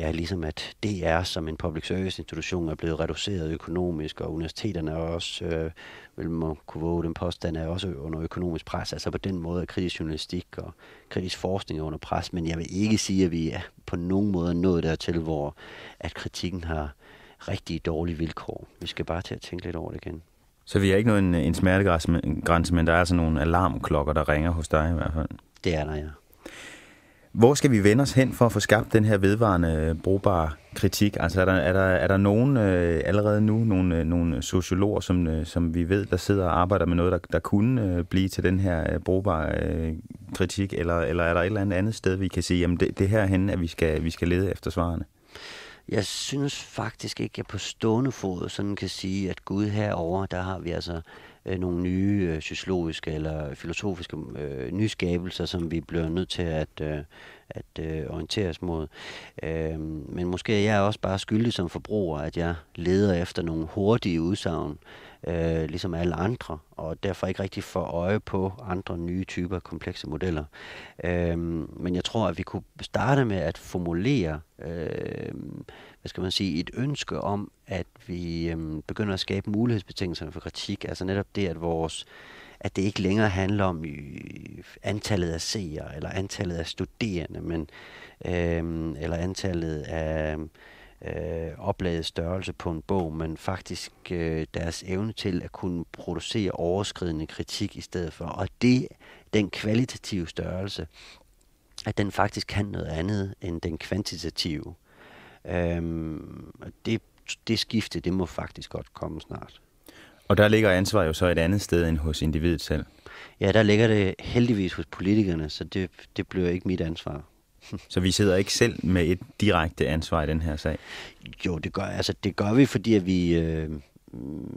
Speaker 2: ja, ligesom at DR som en public service institution er blevet reduceret økonomisk, og universiteterne er også, øh, vil man kunne våge den påstand, er også under økonomisk pres. Altså på den måde er kritisk journalistik og kritisk forskning er under pres, men jeg vil ikke sige, at vi er på nogen måde nået dertil, hvor at kritikken har rigtig dårlige vilkår. Vi skal bare til at tænke lidt over det igen.
Speaker 1: Så vi har ikke nået en, en smertegrænse, men der er altså nogle alarmklokker, der ringer hos dig i hvert fald. Det er der, ja. Hvor skal vi vende os hen for at få skabt den her vedvarende brugbare kritik? Altså er der, er der, er der nogen øh, allerede nu, nogle, øh, nogle sociologer, som, øh, som vi ved, der sidder og arbejder med noget, der, der kunne øh, blive til den her øh, brugbare øh, kritik? Eller, eller er der et eller andet andet sted, vi kan sige, jamen det, det her hen, at vi skal, vi skal lede efter svarene? Jeg synes
Speaker 2: faktisk ikke, at jeg på stående fod sådan kan sige, at Gud herover der har vi altså øh, nogle nye øh, sociologiske eller filosofiske øh, nyskabelser, som vi bliver nødt til at, øh, at øh, orientere os mod. Øh, men måske er jeg også bare skyldig som forbruger, at jeg leder efter nogle hurtige udsagn, øh, ligesom alle andre, og derfor ikke rigtig får øje på andre nye typer komplekse modeller. Øh, men jeg tror, at vi kunne starte med at formulere øh, hvad skal man sige, et ønske om, at vi øhm, begynder at skabe mulighedsbetingelserne for kritik. Altså netop det, at vores at det ikke længere handler om øh, antallet af seere, eller antallet af studerende, men, øhm, eller antallet af øh, opladet størrelse på en bog, men faktisk øh, deres evne til at kunne producere overskridende kritik i stedet for. Og det, den kvalitative størrelse, at den faktisk kan noget andet end den kvantitative. Øhm, det, det skifte, det må faktisk godt komme snart. Og der ligger ansvaret jo så et andet sted
Speaker 1: end hos individet selv. Ja, der ligger det heldigvis hos politikerne, så det, det bliver ikke mit ansvar. Så vi sidder ikke selv med et direkte ansvar i den her sag? Jo, det
Speaker 2: gør, altså, det gør vi, fordi at vi øh,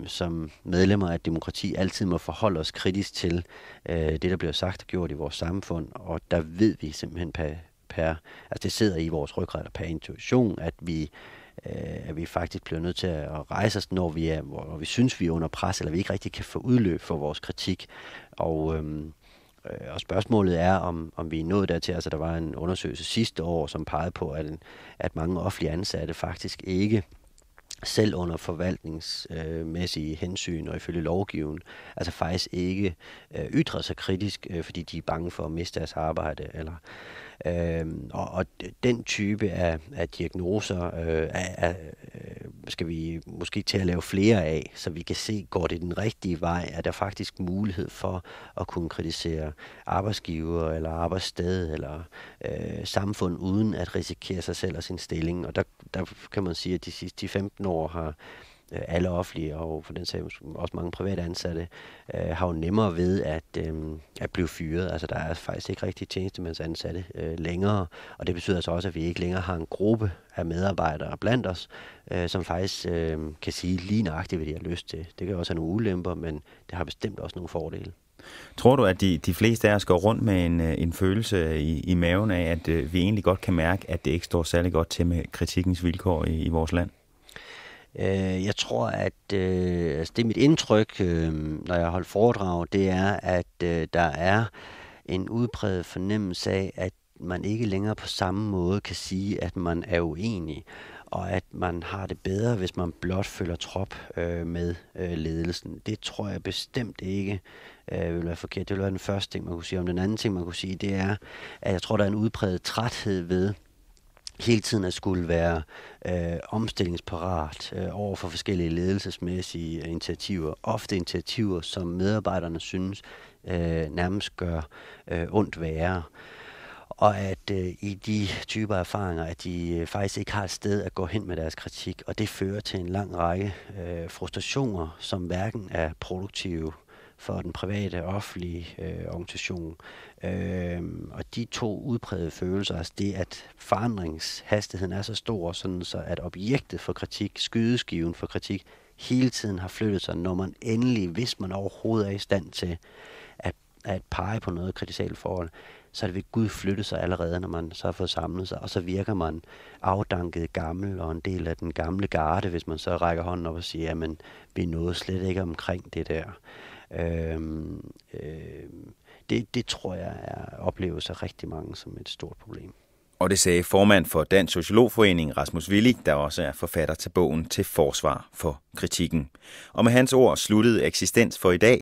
Speaker 2: som medlemmer af demokrati altid må forholde os kritisk til øh, det, der bliver sagt og gjort i vores samfund, og der ved vi simpelthen per, per, altså det sidder i vores ryggrad per intuition, at vi, øh, at vi faktisk bliver nødt til at rejse os, når vi, er, når vi synes, vi er under pres, eller vi ikke rigtig kan få udløb for vores kritik. Og, øhm, øh, og spørgsmålet er, om, om vi er nået dertil. Altså, der var en undersøgelse sidste år, som pegede på, at, at mange offentlige ansatte faktisk ikke selv under forvaltningsmæssige øh, hensyn og ifølge lovgiven, altså faktisk ikke øh, ytrer sig kritisk, øh, fordi de er bange for at miste deres arbejde, eller Øh, og, og den type af, af diagnoser øh, er, er, øh, skal vi måske til at lave flere af, så vi kan se, går det den rigtige vej? Er der faktisk mulighed for at kunne kritisere arbejdsgiver eller arbejdssted eller øh, samfund uden at risikere sig selv og sin stilling? Og der, der kan man sige, at de sidste 15 år har Øh, alle offentlige og for den sag også mange private ansatte, øh, har jo nemmere ved at, øh, at blive fyret. Altså der er faktisk ikke rigtig tjenestemandsansatte øh, længere, og det betyder altså også, at vi ikke længere har en gruppe af medarbejdere blandt os, øh, som faktisk øh, kan sige lige nøjagtigt, hvad de har lyst til. Det kan også have nogle ulemper, men det har bestemt også nogle fordele.
Speaker 1: Tror du, at de, de fleste af os går rundt med en, øh, en følelse i, i maven af, at øh, vi egentlig godt kan mærke, at det ikke står særlig godt til med kritikkens vilkår i, i vores land? Øh, jeg tror, at øh, altså det er mit indtryk, øh, når jeg holder
Speaker 2: foredrag, det er, at øh, der er en udpræget fornemmelse af, at man ikke længere på samme måde kan sige, at man er uenig, og at man har det bedre, hvis man blot følger trop øh, med øh, ledelsen. Det tror jeg bestemt ikke øh, vil være forkert. Det vil være den første ting, man kunne sige. Om den anden ting, man kunne sige, det er, at jeg tror, der er en udpræget træthed ved, hele tiden at skulle være øh, omstillingsparat øh, over for forskellige ledelsesmæssige øh, initiativer. Ofte initiativer, som medarbejderne synes øh, nærmest gør øh, ondt værre. Og at øh, i de typer erfaringer, at de øh, faktisk ikke har et sted at gå hen med deres kritik. Og det fører til en lang række øh, frustrationer, som hverken er produktive for den private og offentlige øh, organisation. Øh, og de to udprægede følelser, altså det, at forandringshastigheden er så stor, sådan så at objektet for kritik, skydeskiven for kritik, hele tiden har flyttet sig, når man endelig, hvis man overhovedet er i stand til at, at pege på noget kritisabelt forhold, så er det ved Gud flytte sig allerede, når man så har fået samlet sig, og så virker man afdanket gammel og en del af den gamle garde, hvis man så rækker hånden op og siger, jamen, vi nåede slet ikke omkring det der. Øhm, øh, det, det tror jeg er oplevet af rigtig mange som et
Speaker 1: stort problem. Og det sagde formand for Dansk Sociologforening Rasmus Willig, der også er forfatter til bogen Til Forsvar for Kritikken. Og med hans ord sluttede eksistens for i dag.